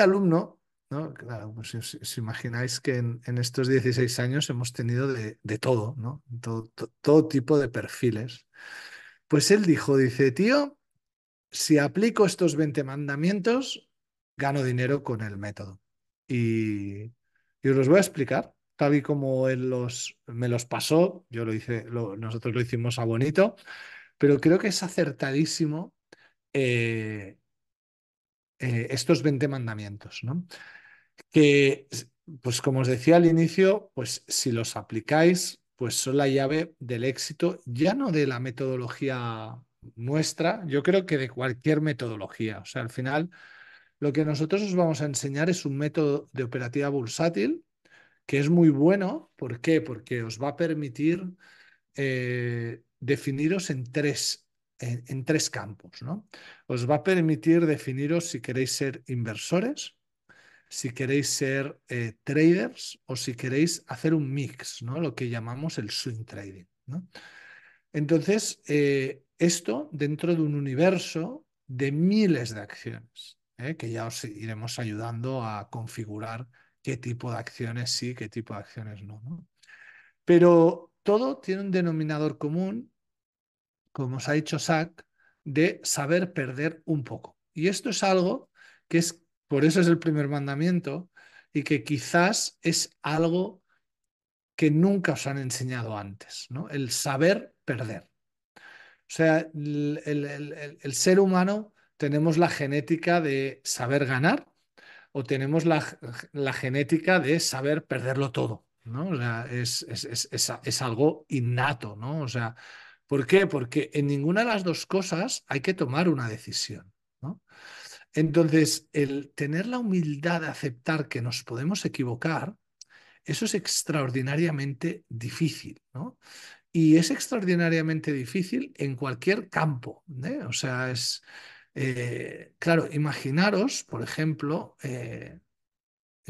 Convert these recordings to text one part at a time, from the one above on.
alumno, ¿no? Claro, pues imagináis que en, estos 16 años hemos tenido de, todo, ¿no? Todo, tipo de perfiles. Pues él dijo, dice, tío, si aplico estos 20 mandamientos, gano dinero con el método. Y, yo os los voy a explicar. Tal y como él los, me los pasó, yo lo hice, lo, nosotros lo hicimos a bonito, pero creo que es acertadísimo eh, eh, estos 20 mandamientos, ¿no? Que, pues como os decía al inicio, pues si los aplicáis, pues son la llave del éxito, ya no de la metodología nuestra, yo creo que de cualquier metodología. O sea, al final, lo que nosotros os vamos a enseñar es un método de operativa bursátil que es muy bueno. ¿Por qué? Porque os va a permitir eh, definiros en tres en, tres campos. ¿no? Os va a permitir definiros si queréis ser inversores, si queréis ser eh, traders o si queréis hacer un mix, ¿no? lo que llamamos el swing trading. ¿no? Entonces, eh, esto dentro de un universo de miles de acciones, ¿eh? que ya os iremos ayudando a configurar qué tipo de acciones sí, qué tipo de acciones no. ¿no? Pero todo tiene un denominador común como os ha dicho Zach de saber perder un poco. Y esto es algo que es, por eso es el primer mandamiento, y que quizás es algo que nunca os han enseñado antes, ¿no? El saber perder. O sea, el, ser humano tenemos la genética de saber ganar o tenemos la, genética de saber perderlo todo, ¿no? O sea, es, es, es, es algo innato, ¿no? O sea, ¿Por qué? Porque en ninguna de las dos cosas hay que tomar una decisión. Entonces, el tener la humildad de aceptar que nos podemos equivocar, eso es extraordinariamente difícil. Y es extraordinariamente difícil en cualquier campo. ¿eh? O sea, es... Eh, claro, imaginaros, por ejemplo, eh,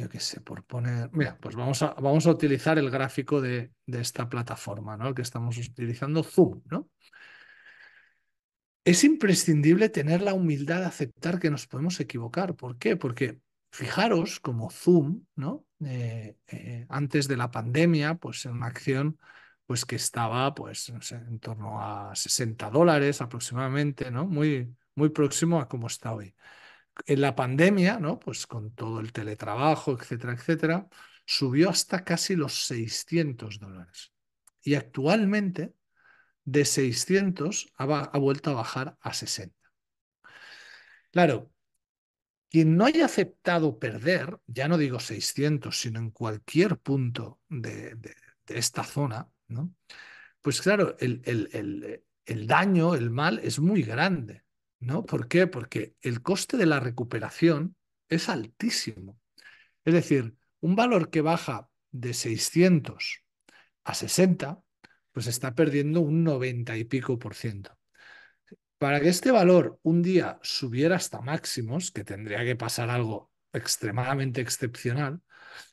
yo qué sé, por poner, mira, pues vamos a, vamos a utilizar el gráfico de, esta plataforma, ¿no? que estamos utilizando, Zoom, Es imprescindible tener la humildad de aceptar que nos podemos equivocar. ¿Por qué? Porque fijaros como Zoom, ¿no? Eh, eh, antes de la pandemia, pues en una acción pues que estaba pues en torno a 60 dólares aproximadamente, ¿no? Muy, muy próximo a cómo está hoy en la pandemia, ¿no? Pues con todo el teletrabajo, etcétera, etcétera, subió hasta casi los 600 dólares. Y actualmente de 600 ha, vuelto a bajar a 60. Claro, quien no haya aceptado perder, ya no digo 600, sino en cualquier punto de, esta zona, ¿no? pues claro, el, daño, el mal es muy grande. ¿no? ¿Por qué? Porque el coste de la recuperación es altísimo. Es decir, un valor que baja de 600 a 60, pues está perdiendo un 90 y pico por ciento. Para que este valor un día subiera hasta máximos, que tendría que pasar algo extremadamente excepcional,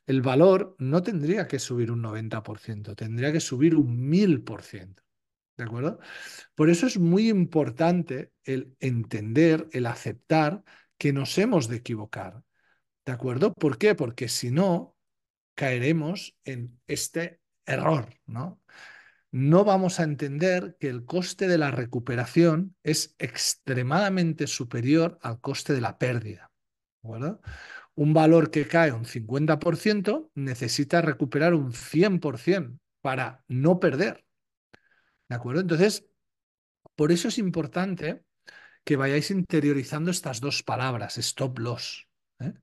el valor no tendría que subir un 90%, tendría que subir un 1000%. ¿De acuerdo? Por eso es muy importante el entender, el aceptar que nos hemos de equivocar. ¿De acuerdo? ¿Por qué? Porque si no, caeremos en este error, ¿no? No vamos a entender que el coste de la recuperación es extremadamente superior al coste de la pérdida. Un valor que cae un 50% necesita recuperar un 100% para no perder. ¿De acuerdo? Entonces, por eso es importante que vayáis interiorizando estas dos palabras, stop loss. ¿eh?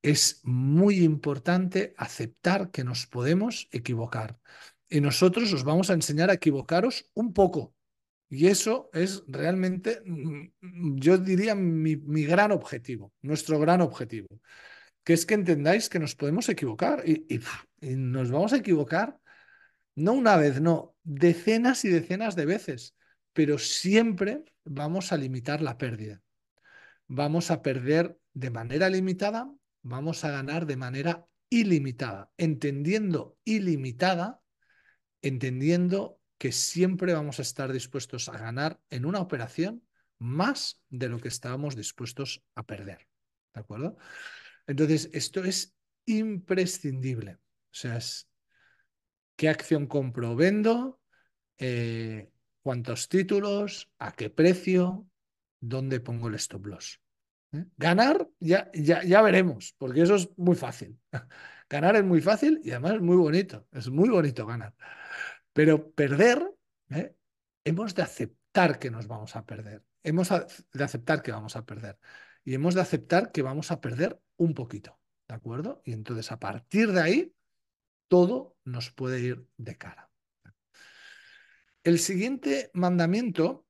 Es muy importante aceptar que nos podemos equivocar. Y nosotros os vamos a enseñar a equivocaros un poco. Y eso es realmente, mm, yo diría, mi, gran objetivo, nuestro gran objetivo, que es que entendáis que nos podemos equivocar y nos vamos a equivocar no una vez, no, decenas y decenas de veces, pero siempre vamos a limitar la pérdida. Vamos a perder de manera limitada, vamos a ganar de manera ilimitada, entendiendo ilimitada, entendiendo que siempre vamos a estar dispuestos a ganar en una operación más de lo que estábamos dispuestos a perder. ¿De acuerdo? Entonces, esto es imprescindible. O sea, es qué acción compro o vendo, eh, cuántos títulos, a qué precio, dónde pongo el stop loss. ¿Eh? Ganar, ya, ya, veremos, porque eso es muy fácil. Ganar es muy fácil y además es muy bonito, es muy bonito ganar. Pero perder, ¿eh? hemos de aceptar que nos vamos a perder, hemos de aceptar que vamos a perder y hemos de aceptar que vamos a perder un poquito, ¿de acuerdo? Y entonces a partir de ahí todo nos puede ir de cara. El siguiente mandamiento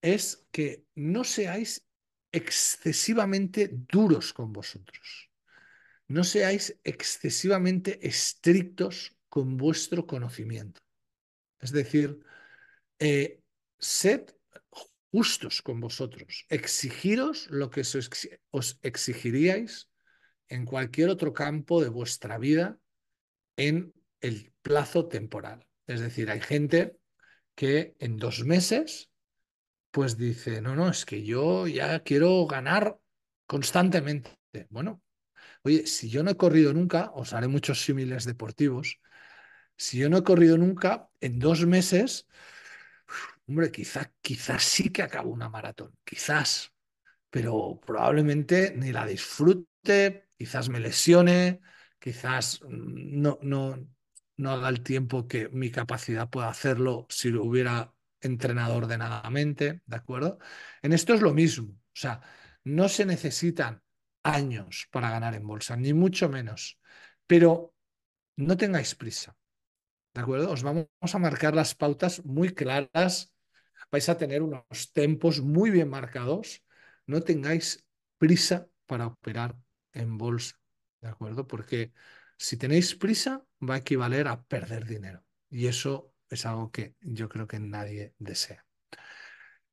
es que no seáis excesivamente duros con vosotros. No seáis excesivamente estrictos con vuestro conocimiento. Es decir, eh, sed justos con vosotros. Exigiros lo que os exigiríais en cualquier otro campo de vuestra vida en el plazo temporal. Es decir, hay gente que en dos meses, pues dice, no, no, es que yo ya quiero ganar constantemente. Bueno, oye, si yo no he corrido nunca, os haré muchos símiles deportivos, si yo no he corrido nunca, en dos meses, hombre, quizá, quizás sí que acabo una maratón, quizás, pero probablemente ni la disfrute, quizás me lesione, quizás mm, no, no, no haga el tiempo que mi capacidad pueda hacerlo si lo hubiera entrenado ordenadamente, ¿de acuerdo? En esto es lo mismo, o sea, no se necesitan años para ganar en bolsa, ni mucho menos, pero no tengáis prisa, ¿de acuerdo? Os vamos a marcar las pautas muy claras, vais a tener unos tempos muy bien marcados, no tengáis prisa para operar en bolsa. ¿De acuerdo? Porque si tenéis prisa, va a equivaler a perder dinero. Y eso es algo que yo creo que nadie desea.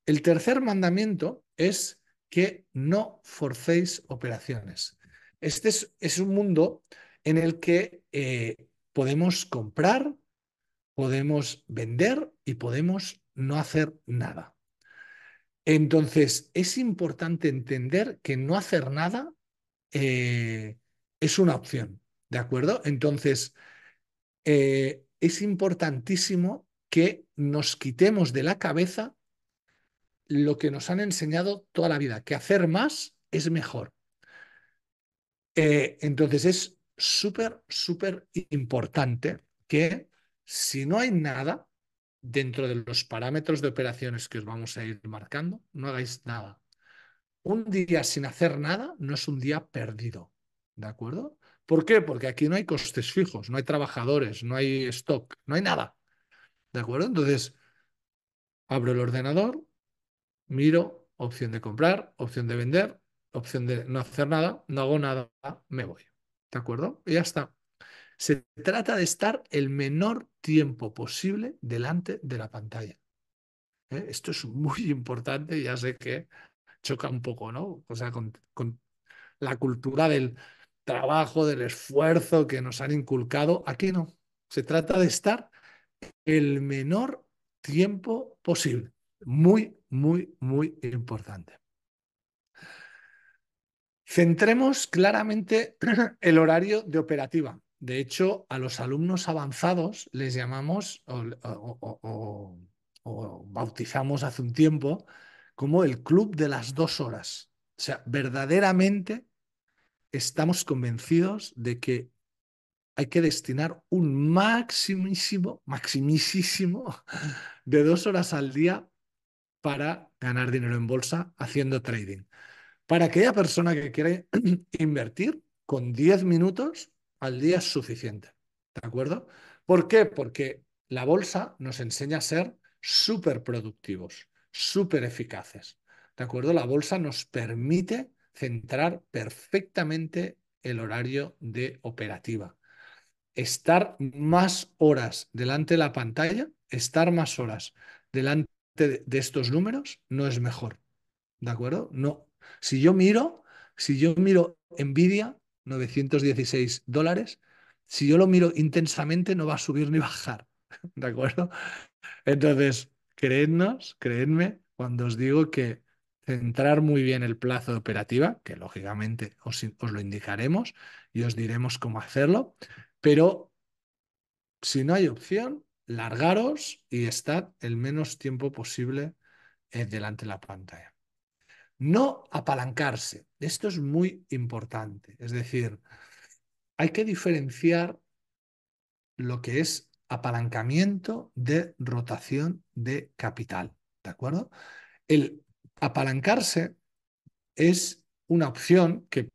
El tercer mandamiento es que no forcéis operaciones. Este es, un mundo en el que eh, podemos comprar, podemos vender y podemos no hacer nada. Entonces, es importante entender que no hacer nada eh, es una opción, ¿de acuerdo? Entonces, eh, es importantísimo que nos quitemos de la cabeza lo que nos han enseñado toda la vida, que hacer más es mejor. Eh, entonces es súper, súper importante que si no hay nada dentro de los parámetros de operaciones que os vamos a ir marcando, no hagáis nada. Un día sin hacer nada no es un día perdido. ¿De acuerdo? ¿Por qué? Porque aquí no hay costes fijos, no hay trabajadores, no hay stock, no hay nada. ¿De acuerdo? Entonces, abro el ordenador, miro, opción de comprar, opción de vender, opción de no hacer nada, no hago nada, me voy. ¿De acuerdo? Y ya está. Se trata de estar el menor tiempo posible delante de la pantalla. ¿Eh? Esto es muy importante, ya sé que choca un poco, ¿no? O sea, con, con la cultura del trabajo, del esfuerzo que nos han inculcado. Aquí no. Se trata de estar el menor tiempo posible. Muy, muy, muy importante. Centremos claramente el horario de operativa. De hecho, a los alumnos avanzados les llamamos o, bautizamos hace un tiempo como el club de las dos horas. O sea, verdaderamente estamos convencidos de que hay que destinar un maximísimo, maximísimo de dos horas al día para ganar dinero en bolsa haciendo trading. Para aquella persona que quiere invertir, con 10 minutos al día es suficiente. ¿De acuerdo? ¿Por qué? Porque la bolsa nos enseña a ser súper productivos, súper eficaces. ¿De acuerdo? La bolsa nos permite centrar perfectamente el horario de operativa. Estar más horas delante de la pantalla, estar más horas delante de, estos números no es mejor. ¿De acuerdo? No. Si yo miro, si yo miro Nvidia, 916 dólares, si yo lo miro intensamente no va a subir ni bajar. ¿De acuerdo? Entonces, creednos, creedme cuando os digo que centrar muy bien el plazo de operativa, que lógicamente os, lo indicaremos y os diremos cómo hacerlo, pero si no hay opción, largaros y estar el menos tiempo posible eh, delante de la pantalla. No apalancarse. Esto es muy importante. Es decir, hay que diferenciar lo que es apalancamiento de rotación de capital. ¿De acuerdo? El apalancarse es una opción que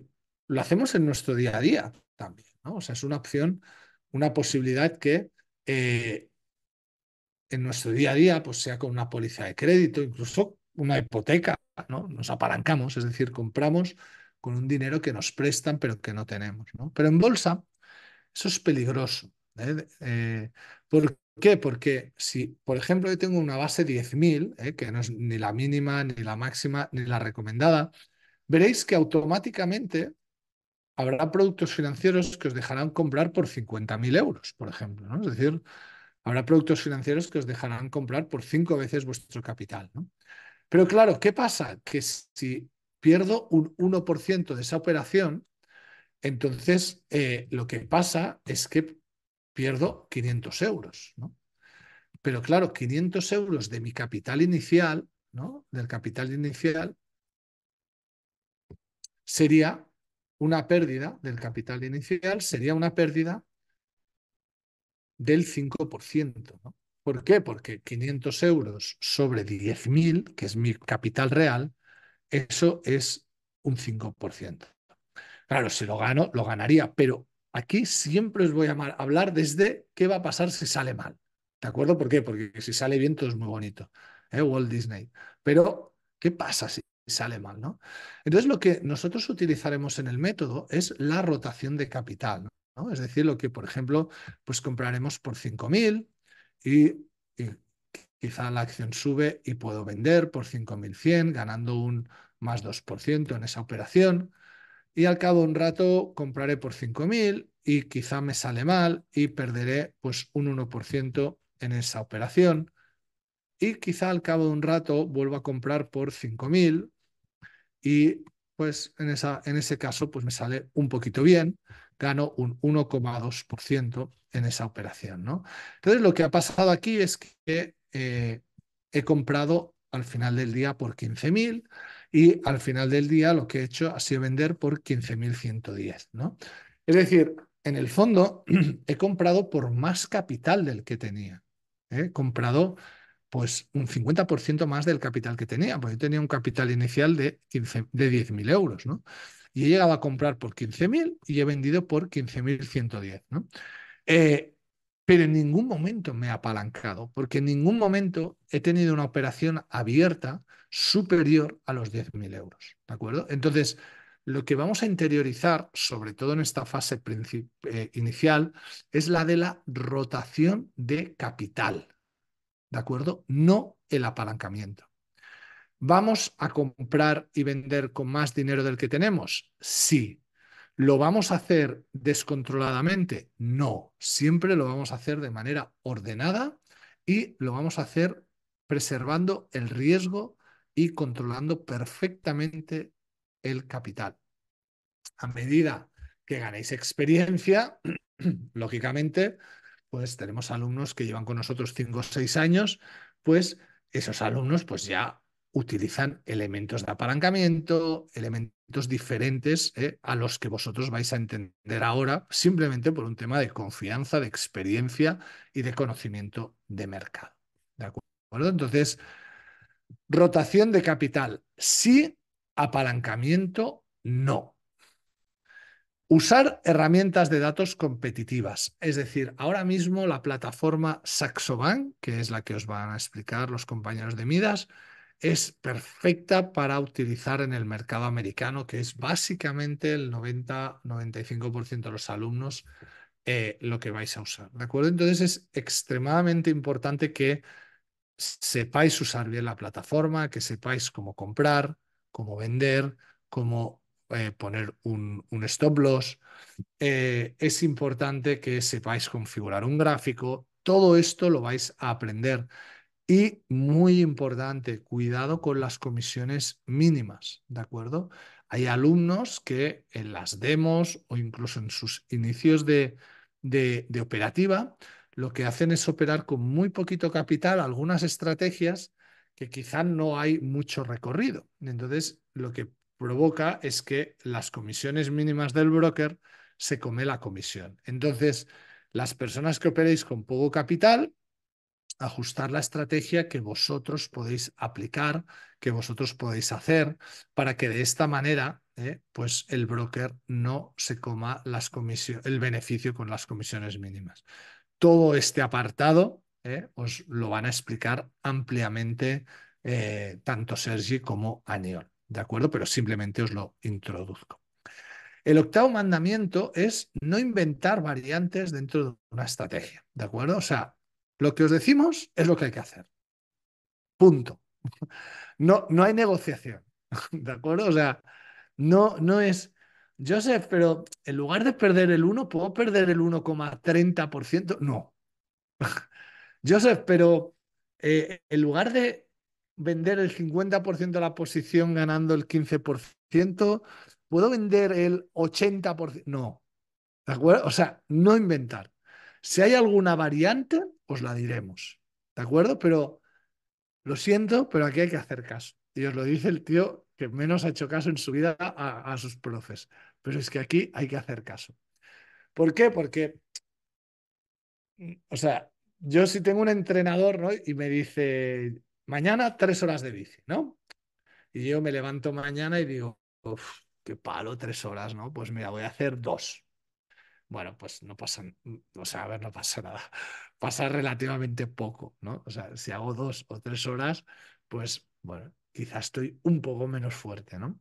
lo hacemos en nuestro día a día también. ¿no? O sea, es una opción, una posibilidad que eh, en nuestro día a día, pues sea con una póliza de crédito, incluso una hipoteca, ¿no? Nos apalancamos, es decir, compramos con un dinero que nos prestan pero que no tenemos, ¿no? Pero en bolsa eso es peligroso, ¿eh? Eh, porque ¿Por qué? Porque si, por ejemplo, yo tengo una base 10.000, ¿eh? que no es ni la mínima, ni la máxima, ni la recomendada, veréis que automáticamente habrá productos financieros que os dejarán comprar por 50.000 euros, por ejemplo. ¿no? Es decir, habrá productos financieros que os dejarán comprar por cinco veces vuestro capital. ¿no? Pero claro, ¿qué pasa? Que si pierdo un 1% de esa operación, entonces eh, lo que pasa es que pierdo 500 euros. ¿no? Pero claro, 500 euros de mi capital inicial, ¿no? del capital inicial, sería una pérdida del capital inicial, sería una pérdida del 5%. ¿no? ¿Por qué? Porque 500 euros sobre 10.000, que es mi capital real, eso es un 5%. Claro, si lo gano, lo ganaría, pero Aquí siempre os voy a hablar desde qué va a pasar si sale mal. ¿De acuerdo? ¿Por qué? Porque si sale bien todo es muy bonito. ¿eh? Walt Disney. Pero, ¿qué pasa si sale mal? ¿no? Entonces, lo que nosotros utilizaremos en el método es la rotación de capital. Es decir, lo que, por ejemplo, pues compraremos por 5.000 y, y quizá la acción sube y puedo vender por 5.100, ganando un más 2% en esa operación y al cabo de un rato compraré por 5.000 y quizá me sale mal y perderé pues un 1% en esa operación y quizá al cabo de un rato vuelva a comprar por 5.000 y pues en, esa, en ese caso pues me sale un poquito bien, gano un 1,2% en esa operación. ¿no? Entonces lo que ha pasado aquí es que eh, he comprado al final del día por 15.000 y al final del día lo que he hecho ha sido vender por 15.110, ¿no? Es decir, en el fondo he comprado por más capital del que tenía. ¿eh? He comprado pues un 50% más del capital que tenía, porque yo tenía un capital inicial de, de 10.000 euros, ¿no? Y he llegado a comprar por 15.000 y he vendido por 15.110, ¿no? Eh, pero en ningún momento me he apalancado, porque en ningún momento he tenido una operación abierta superior a los 10.000 euros. ¿De acuerdo? Entonces, lo que vamos a interiorizar, sobre todo en esta fase eh, inicial, es la de la rotación de capital. ¿De acuerdo? No el apalancamiento. ¿Vamos a comprar y vender con más dinero del que tenemos? Sí, ¿Lo vamos a hacer descontroladamente? No, siempre lo vamos a hacer de manera ordenada y lo vamos a hacer preservando el riesgo y controlando perfectamente el capital. A medida que ganéis experiencia, lógicamente, pues tenemos alumnos que llevan con nosotros 5 o 6 años, pues esos alumnos pues ya utilizan elementos de apalancamiento, elementos diferentes ¿eh? a los que vosotros vais a entender ahora, simplemente por un tema de confianza, de experiencia y de conocimiento de mercado. ¿De acuerdo? Entonces, rotación de capital, sí, apalancamiento, no. Usar herramientas de datos competitivas. Es decir, ahora mismo la plataforma Saxobank, que es la que os van a explicar los compañeros de Midas, es perfecta para utilizar en el mercado americano, que es básicamente el 90-95% de los alumnos eh, lo que vais a usar. ¿De acuerdo? Entonces es extremadamente importante que sepáis usar bien la plataforma, que sepáis cómo comprar, cómo vender, cómo eh, poner un, stop loss. Eh, es importante que sepáis configurar un gráfico. Todo esto lo vais a aprender y muy importante, cuidado con las comisiones mínimas, ¿de acuerdo? Hay alumnos que en las demos o incluso en sus inicios de, operativa, lo que hacen es operar con muy poquito capital algunas estrategias que quizá no hay mucho recorrido. Entonces, lo que provoca es que las comisiones mínimas del broker se come la comisión. Entonces, las personas que operéis con poco capital, ajustar la estrategia que vosotros podéis aplicar, que vosotros podéis hacer, para que de esta manera eh, pues el broker no se coma las el beneficio con las comisiones mínimas. Todo este apartado eh, os lo van a explicar ampliamente eh, tanto Sergi como Aniol ¿de acuerdo? Pero simplemente os lo introduzco. El octavo mandamiento es no inventar variantes dentro de una estrategia, ¿de acuerdo? O sea, lo que os decimos es lo que hay que hacer. Punto. No, no hay negociación. ¿De acuerdo? O sea, no, no es, Joseph, pero en lugar de perder el 1, ¿puedo perder el 1,30%? No. Joseph, pero eh, en lugar de vender el 50% de la posición ganando el 15%, ¿puedo vender el 80%? No. ¿De acuerdo? O sea, no inventar. Si hay alguna variante, os la diremos. ¿De acuerdo? Pero lo siento, pero aquí hay que hacer caso. Y os lo dice el tío que menos ha hecho caso en su vida a, sus profes. Pero es que aquí hay que hacer caso. ¿Por qué? Porque, o sea, yo si tengo un entrenador ¿no? y me dice, mañana tres horas de bici, ¿no? Y yo me levanto mañana y digo, uff, qué palo, tres horas, ¿no? Pues mira, voy a hacer dos bueno, pues no pasa, o sea, a ver, no pasa nada, pasa relativamente poco, ¿no? O sea, si hago dos o tres horas, pues bueno, quizás estoy un poco menos fuerte, ¿no?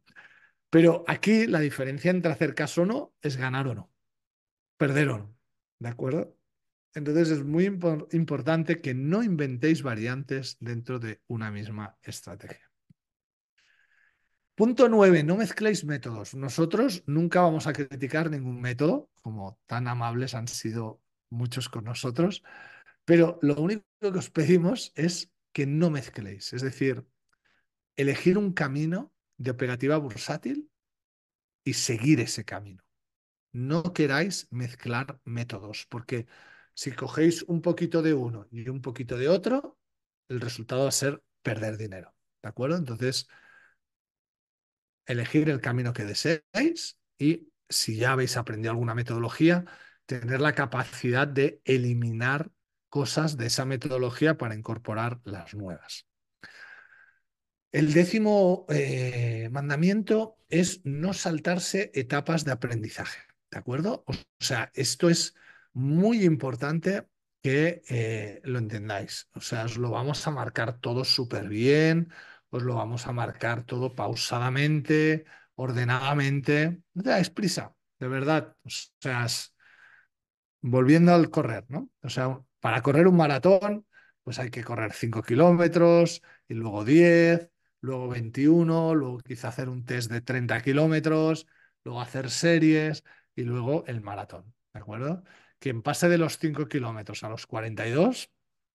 Pero aquí la diferencia entre hacer caso o no es ganar o no, perder o no, ¿de acuerdo? Entonces es muy importante que no inventéis variantes dentro de una misma estrategia. Punto nueve, no mezcléis métodos. Nosotros nunca vamos a criticar ningún método, como tan amables han sido muchos con nosotros, pero lo único que os pedimos es que no mezcléis, es decir, elegir un camino de operativa bursátil y seguir ese camino. No queráis mezclar métodos, porque si cogéis un poquito de uno y un poquito de otro, el resultado va a ser perder dinero. ¿De acuerdo? Entonces, elegir el camino que deseáis y si ya habéis aprendido alguna metodología, tener la capacidad de eliminar cosas de esa metodología para incorporar las nuevas. El décimo eh, mandamiento es no saltarse etapas de aprendizaje, ¿de acuerdo? O sea, esto es muy importante que eh, lo entendáis. O sea, os lo vamos a marcar todo súper bien, pues lo vamos a marcar todo pausadamente, ordenadamente. No te dais prisa, de verdad. O sea, volviendo al correr, ¿no? O sea, para correr un maratón, pues hay que correr 5 kilómetros y luego 10, luego 21, luego quizá hacer un test de 30 kilómetros, luego hacer series y luego el maratón, ¿de acuerdo? Quien pase de los 5 kilómetros a los 42,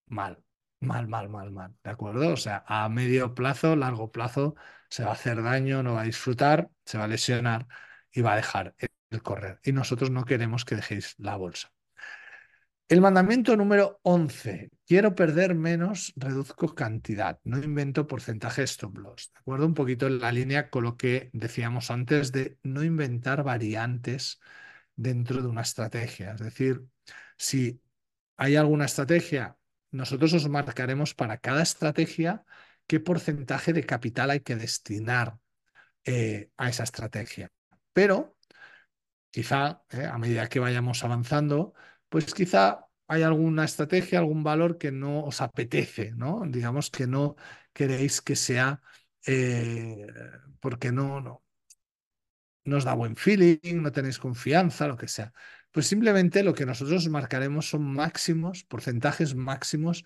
mal mal, mal, mal, mal, ¿de acuerdo? O sea, a medio plazo, largo plazo, se va a hacer daño, no va a disfrutar, se va a lesionar y va a dejar el correr. Y nosotros no queremos que dejéis la bolsa. El mandamiento número 11. Quiero perder menos, reduzco cantidad. No invento porcentajes stop loss. De acuerdo, un poquito en la línea con lo que decíamos antes de no inventar variantes dentro de una estrategia. Es decir, si hay alguna estrategia nosotros os marcaremos para cada estrategia qué porcentaje de capital hay que destinar eh, a esa estrategia. Pero quizá eh, a medida que vayamos avanzando, pues quizá hay alguna estrategia, algún valor que no os apetece, ¿no? Digamos que no queréis que sea eh, porque no, no, no os da buen feeling, no tenéis confianza, lo que sea. Pues simplemente lo que nosotros marcaremos son máximos, porcentajes máximos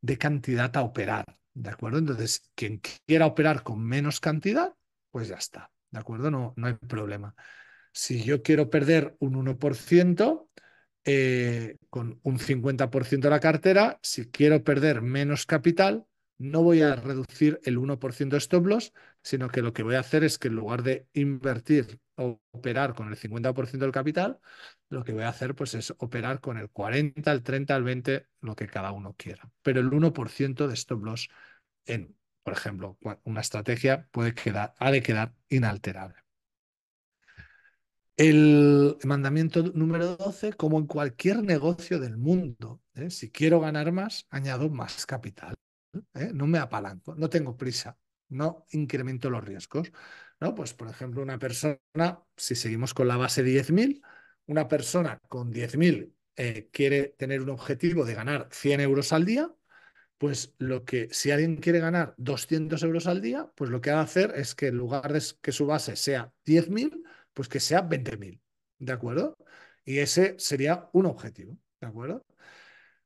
de cantidad a operar, ¿de acuerdo? Entonces, quien quiera operar con menos cantidad, pues ya está, ¿de acuerdo? No, no hay problema. Si yo quiero perder un 1%, eh, con un 50% de la cartera, si quiero perder menos capital, no voy a reducir el 1% de stop loss, sino que lo que voy a hacer es que en lugar de invertir o operar con el 50% del capital, lo que voy a hacer pues es operar con el 40, el 30, el 20, lo que cada uno quiera. Pero el 1% de stop loss en, por ejemplo, una estrategia puede quedar, ha de quedar inalterable. El mandamiento número 12, como en cualquier negocio del mundo, ¿eh? si quiero ganar más, añado más capital. ¿eh? No me apalanco, no tengo prisa no incremento los riesgos. ¿no? Pues, por ejemplo, una persona, si seguimos con la base 10.000, una persona con 10.000 eh, quiere tener un objetivo de ganar 100 euros al día, pues lo que, si alguien quiere ganar 200 euros al día, pues lo que va a hacer es que en lugar de que su base sea 10.000, pues que sea 20.000, ¿de acuerdo? Y ese sería un objetivo, ¿de acuerdo?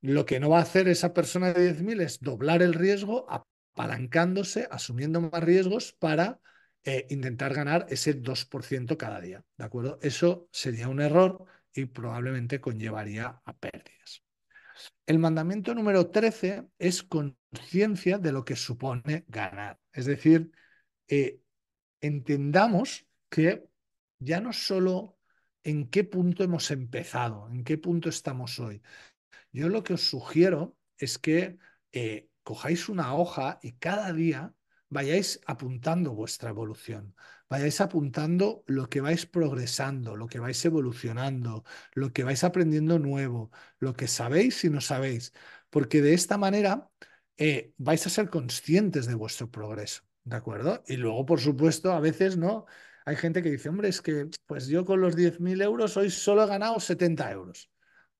Lo que no va a hacer esa persona de 10.000 es doblar el riesgo a apalancándose, asumiendo más riesgos para eh, intentar ganar ese 2% cada día. ¿De acuerdo? Eso sería un error y probablemente conllevaría a pérdidas. El mandamiento número 13 es conciencia de lo que supone ganar. Es decir, eh, entendamos que ya no solo en qué punto hemos empezado, en qué punto estamos hoy. Yo lo que os sugiero es que eh, cojáis una hoja y cada día vayáis apuntando vuestra evolución, vayáis apuntando lo que vais progresando, lo que vais evolucionando, lo que vais aprendiendo nuevo, lo que sabéis y no sabéis, porque de esta manera eh, vais a ser conscientes de vuestro progreso, ¿de acuerdo? Y luego, por supuesto, a veces, ¿no? Hay gente que dice, hombre, es que pues yo con los 10.000 euros hoy solo he ganado 70 euros.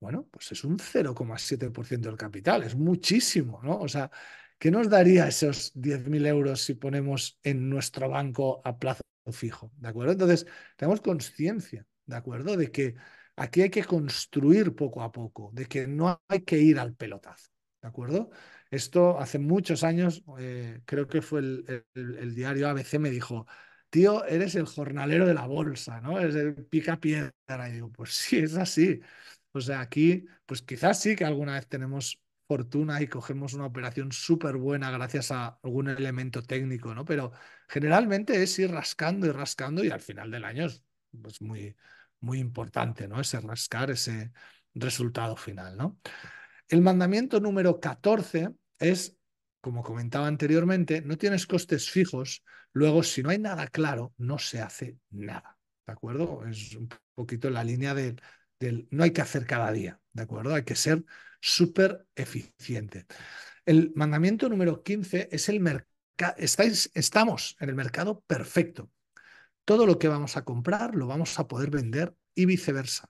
Bueno, pues es un 0,7% del capital, es muchísimo, ¿no? O sea, ¿qué nos daría esos 10.000 euros si ponemos en nuestro banco a plazo fijo? ¿De acuerdo? Entonces, tenemos conciencia, ¿de acuerdo? De que aquí hay que construir poco a poco, de que no hay que ir al pelotazo, ¿de acuerdo? Esto hace muchos años, eh, creo que fue el, diario ABC me dijo, tío, eres el jornalero de la bolsa, ¿no? Es el pica piedra. Y digo, pues sí, es así. O sea, aquí, pues quizás sí que alguna vez tenemos fortuna y cogemos una operación súper buena gracias a algún elemento técnico, ¿no? Pero generalmente es ir rascando y rascando y al final del año es pues, muy, muy importante, ¿no? Ese rascar, ese resultado final, ¿no? El mandamiento número 14 es, como comentaba anteriormente, no tienes costes fijos, luego si no hay nada claro, no se hace nada, ¿de acuerdo? Es un poquito la línea de, no hay que hacer cada día, ¿de acuerdo? Hay que ser súper eficiente. El mandamiento número 15 es el mercado. Estamos en el mercado perfecto. Todo lo que vamos a comprar lo vamos a poder vender y viceversa.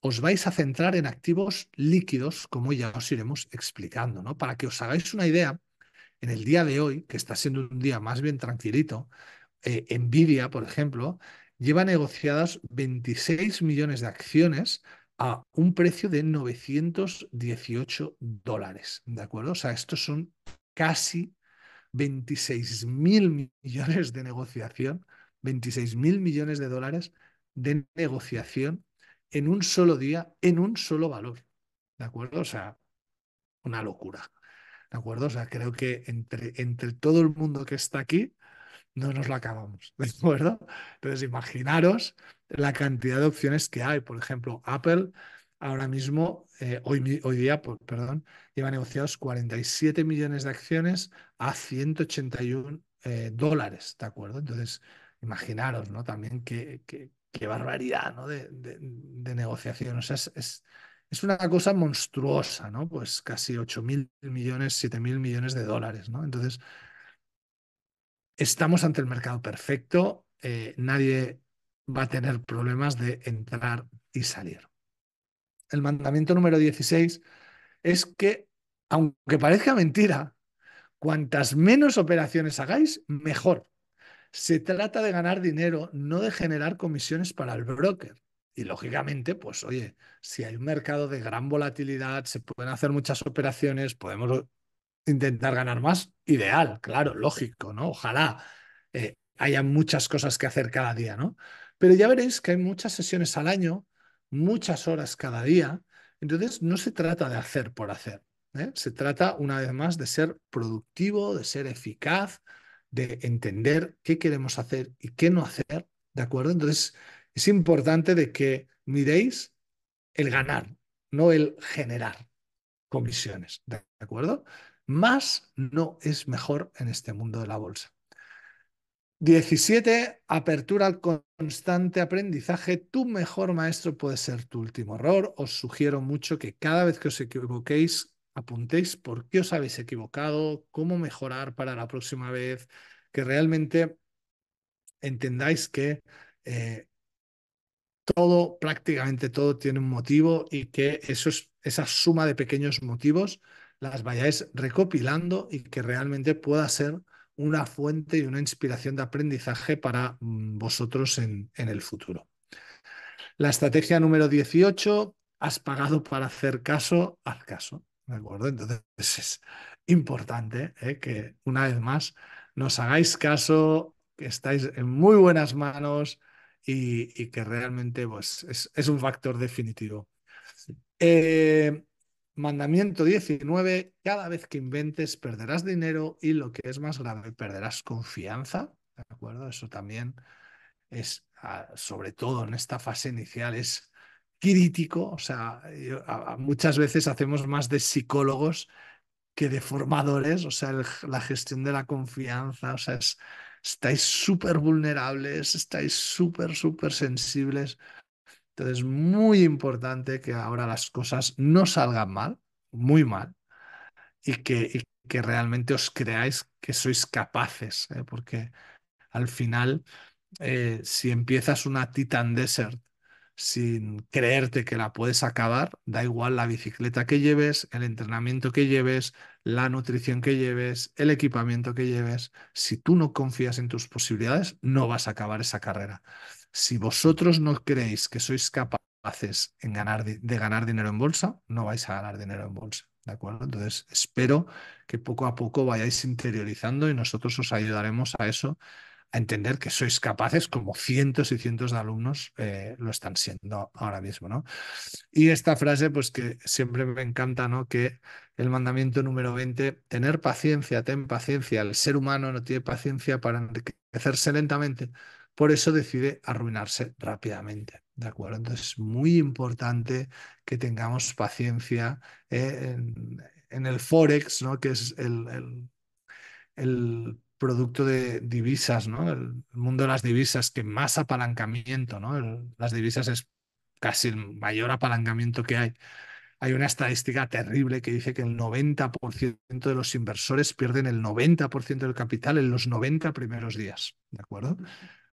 Os vais a centrar en activos líquidos, como ya os iremos explicando, ¿no? Para que os hagáis una idea, en el día de hoy, que está siendo un día más bien tranquilito, eh, Nvidia, por ejemplo, lleva negociadas 26 millones de acciones a un precio de 918 dólares, ¿de acuerdo? O sea, estos son casi 26 mil millones de negociación, 26 mil millones de dólares de negociación en un solo día, en un solo valor, ¿de acuerdo? O sea, una locura, ¿de acuerdo? O sea, creo que entre, entre todo el mundo que está aquí, no nos lo acabamos, ¿de acuerdo? Entonces, imaginaros la cantidad de opciones que hay. Por ejemplo, Apple ahora mismo, eh, hoy, día, perdón, lleva negociados 47 millones de acciones a 181 eh, dólares, ¿de acuerdo? Entonces, imaginaros, ¿no? También qué, barbaridad, ¿no? De, negociación. O sea, es, es, una cosa monstruosa, ¿no? Pues casi 8 mil millones, 7.000 mil millones de dólares, ¿no? Entonces, estamos ante el mercado perfecto, eh, nadie va a tener problemas de entrar y salir. El mandamiento número 16 es que, aunque parezca mentira, cuantas menos operaciones hagáis, mejor. Se trata de ganar dinero, no de generar comisiones para el broker. Y lógicamente, pues oye, si hay un mercado de gran volatilidad, se pueden hacer muchas operaciones, podemos intentar ganar más, ideal, claro, lógico, ¿no? Ojalá eh, haya muchas cosas que hacer cada día, ¿no? Pero ya veréis que hay muchas sesiones al año, muchas horas cada día, entonces no se trata de hacer por hacer, ¿eh? se trata una vez más de ser productivo, de ser eficaz, de entender qué queremos hacer y qué no hacer, ¿de acuerdo? Entonces es importante de que miréis el ganar, no el generar comisiones, ¿de acuerdo? Más no es mejor en este mundo de la bolsa. 17. Apertura al constante aprendizaje. Tu mejor maestro puede ser tu último error. Os sugiero mucho que cada vez que os equivoquéis, apuntéis por qué os habéis equivocado, cómo mejorar para la próxima vez, que realmente entendáis que eh, todo, prácticamente todo tiene un motivo y que eso es, esa suma de pequeños motivos las vayáis recopilando y que realmente pueda ser una fuente y una inspiración de aprendizaje para mm, vosotros en, el futuro. La estrategia número 18, has pagado para hacer caso, al caso. ¿De acuerdo? Entonces es importante ¿eh? que una vez más nos hagáis caso, que estáis en muy buenas manos y, que realmente pues, es, es, un factor definitivo. Eh, Mandamiento 19, cada vez que inventes perderás dinero y lo que es más grave, perderás confianza. ¿De acuerdo? Eso también es, sobre todo en esta fase inicial, es crítico. O sea, muchas veces hacemos más de psicólogos que de formadores. O sea, la gestión de la confianza, o sea, estáis súper vulnerables, estáis súper, súper sensibles. Entonces, es muy importante que ahora las cosas no salgan mal, muy mal, y que, realmente os creáis que sois capaces, ¿eh? porque al final, eh, si empiezas una Titan Desert sin creerte que la puedes acabar, da igual la bicicleta que lleves, el entrenamiento que lleves, la nutrición que lleves, el equipamiento que lleves, si tú no confías en tus posibilidades, no vas a acabar esa carrera. Si vosotros no creéis que sois capaces de, ganar dinero en bolsa, no vais a ganar dinero en bolsa. ¿De acuerdo? Entonces, espero que poco a poco vayáis interiorizando y nosotros os ayudaremos a eso, a entender que sois capaces, como cientos y cientos de alumnos eh, lo están siendo ahora mismo, ¿no? Y esta frase, pues que siempre me encanta, ¿no? Que el mandamiento número 20, tener paciencia, ten paciencia, el ser humano no tiene paciencia para enriquecerse lentamente, por eso decide arruinarse rápidamente. ¿De acuerdo? Entonces es muy importante que tengamos paciencia eh, en, el Forex, ¿no? que es el, producto de divisas, ¿no? el mundo de las divisas, que más apalancamiento, ¿no? las divisas es casi el mayor apalancamiento que hay. Hay una estadística terrible que dice que el 90% de los inversores pierden el 90% del capital en los 90 primeros días, ¿de acuerdo?